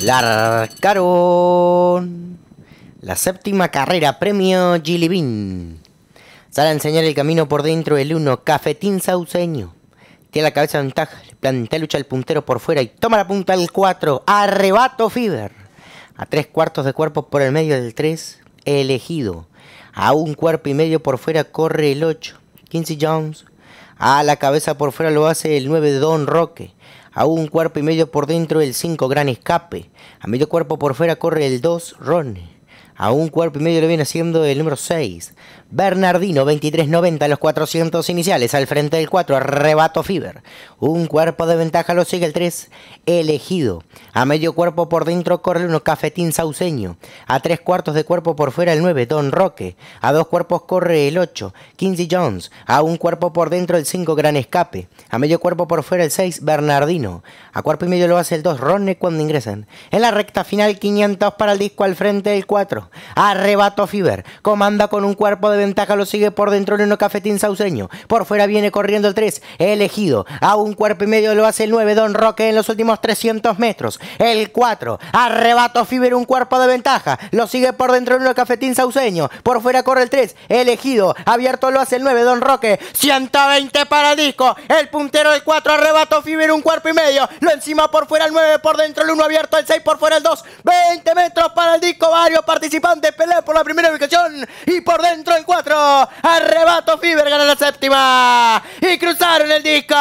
¡Largaron! la séptima carrera premio Bean. Sale a enseñar el camino por dentro el 1, Cafetín Sauceño. Tiene la cabeza ventaja, plantea lucha el puntero por fuera y toma la punta el 4, Arrebato Fever. A tres cuartos de cuerpo por el medio del 3, elegido. A un cuerpo y medio por fuera corre el 8, Quincy Jones. A la cabeza por fuera lo hace el 9, Don Roque a un cuerpo y medio por dentro el 5 gran escape, a medio cuerpo por fuera corre el 2 Ronnie. A un cuerpo y medio lo viene haciendo el número 6. Bernardino, 23.90 los 400 iniciales. Al frente del 4, arrebato Fever. Un cuerpo de ventaja lo sigue el 3, elegido. A medio cuerpo por dentro corre uno Cafetín Sauceño. A tres cuartos de cuerpo por fuera el 9, Don Roque. A dos cuerpos corre el 8, Kinsey Jones. A un cuerpo por dentro el 5, Gran Escape. A medio cuerpo por fuera el 6, Bernardino. A cuerpo y medio lo hace el 2, Ronne cuando ingresan. En la recta final, 500 para el disco al frente del 4. Arrebato Fiber. Comanda con un cuerpo de ventaja, lo sigue por dentro en uno Cafetín Sauceño. Por fuera viene corriendo el 3, elegido. A un cuerpo y medio lo hace el 9, Don Roque en los últimos 300 metros. El 4, Arrebato Fiber, un cuerpo de ventaja. Lo sigue por dentro en un Cafetín Sauceño. Por fuera corre el 3, elegido. Abierto lo hace el 9, Don Roque. 120 para disco. El puntero del 4, Arrebato Fiber, un cuerpo y medio. Lo encima por fuera el 9, por dentro el 1 abierto, el 6 por fuera el 2. 20 metros para el disco, varios participantes de Pelé por la primera ubicación y por dentro el cuatro. Arrebato Fiber gana la séptima y cruzaron el disco.